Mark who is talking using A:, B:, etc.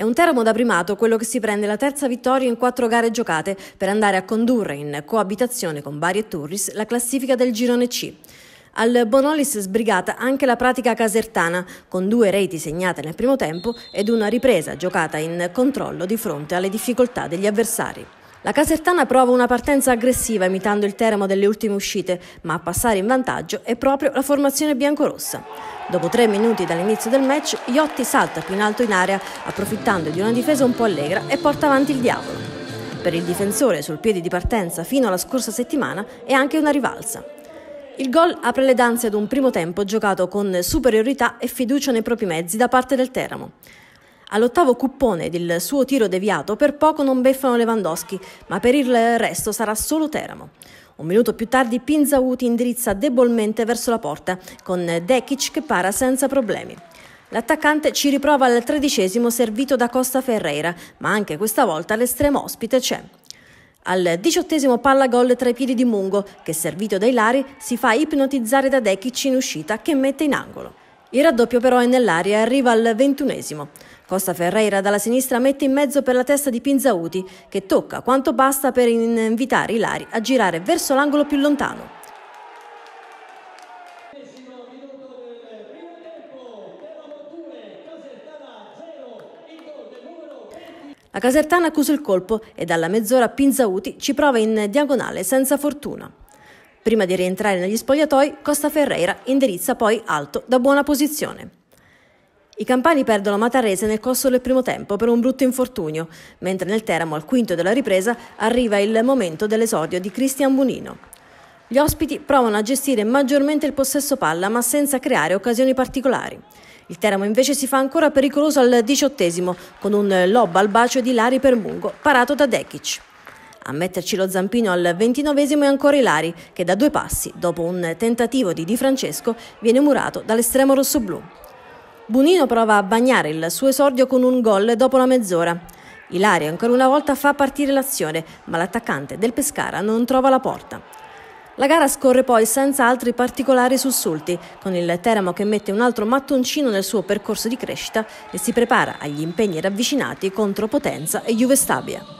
A: È un Teramo da primato quello che si prende la terza vittoria in quattro gare giocate per andare a condurre in coabitazione con Bari e Turris la classifica del girone C. Al Bonolis sbrigata anche la pratica casertana, con due reti segnate nel primo tempo ed una ripresa giocata in controllo di fronte alle difficoltà degli avversari. La Casertana prova una partenza aggressiva imitando il termo delle ultime uscite, ma a passare in vantaggio è proprio la formazione biancorossa. Dopo tre minuti dall'inizio del match, Iotti salta più in alto in area, approfittando di una difesa un po' allegra e porta avanti il diavolo. Per il difensore sul piede di partenza fino alla scorsa settimana è anche una rivalsa. Il gol apre le danze ad un primo tempo giocato con superiorità e fiducia nei propri mezzi da parte del Teramo. All'ottavo cuppone del suo tiro deviato per poco non beffano Lewandowski, ma per il resto sarà solo Teramo. Un minuto più tardi Pinzauti indirizza debolmente verso la porta, con Dekic che para senza problemi. L'attaccante ci riprova al tredicesimo servito da Costa Ferreira, ma anche questa volta l'estremo ospite c'è. Al diciottesimo palla gol tra i piedi di Mungo, che servito dai Lari si fa ipnotizzare da Dekic in uscita che mette in angolo. Il raddoppio però è nell'aria e arriva al ventunesimo. Costa Ferreira dalla sinistra mette in mezzo per la testa di Pinzauti, che tocca quanto basta per invitare Ilari a girare verso l'angolo più lontano. La Casertana accusa il colpo e dalla mezz'ora Pinzauti ci prova in diagonale senza fortuna. Prima di rientrare negli spogliatoi, Costa Ferreira indirizza poi alto da buona posizione. I campani perdono Matarese nel corso del primo tempo per un brutto infortunio, mentre nel Teramo al quinto della ripresa arriva il momento dell'esordio di Cristian Bunino. Gli ospiti provano a gestire maggiormente il possesso palla ma senza creare occasioni particolari. Il Teramo invece si fa ancora pericoloso al diciottesimo con un lob al bacio di Lari per parato da Dekic. A metterci lo zampino al ventinovesimo è ancora Ilari, che da due passi, dopo un tentativo di Di Francesco, viene murato dall'estremo rossoblù. Bunino prova a bagnare il suo esordio con un gol dopo la mezz'ora. Ilari ancora una volta fa partire l'azione, ma l'attaccante del Pescara non trova la porta. La gara scorre poi senza altri particolari sussulti, con il Teramo che mette un altro mattoncino nel suo percorso di crescita e si prepara agli impegni ravvicinati contro Potenza e Juve Stabia.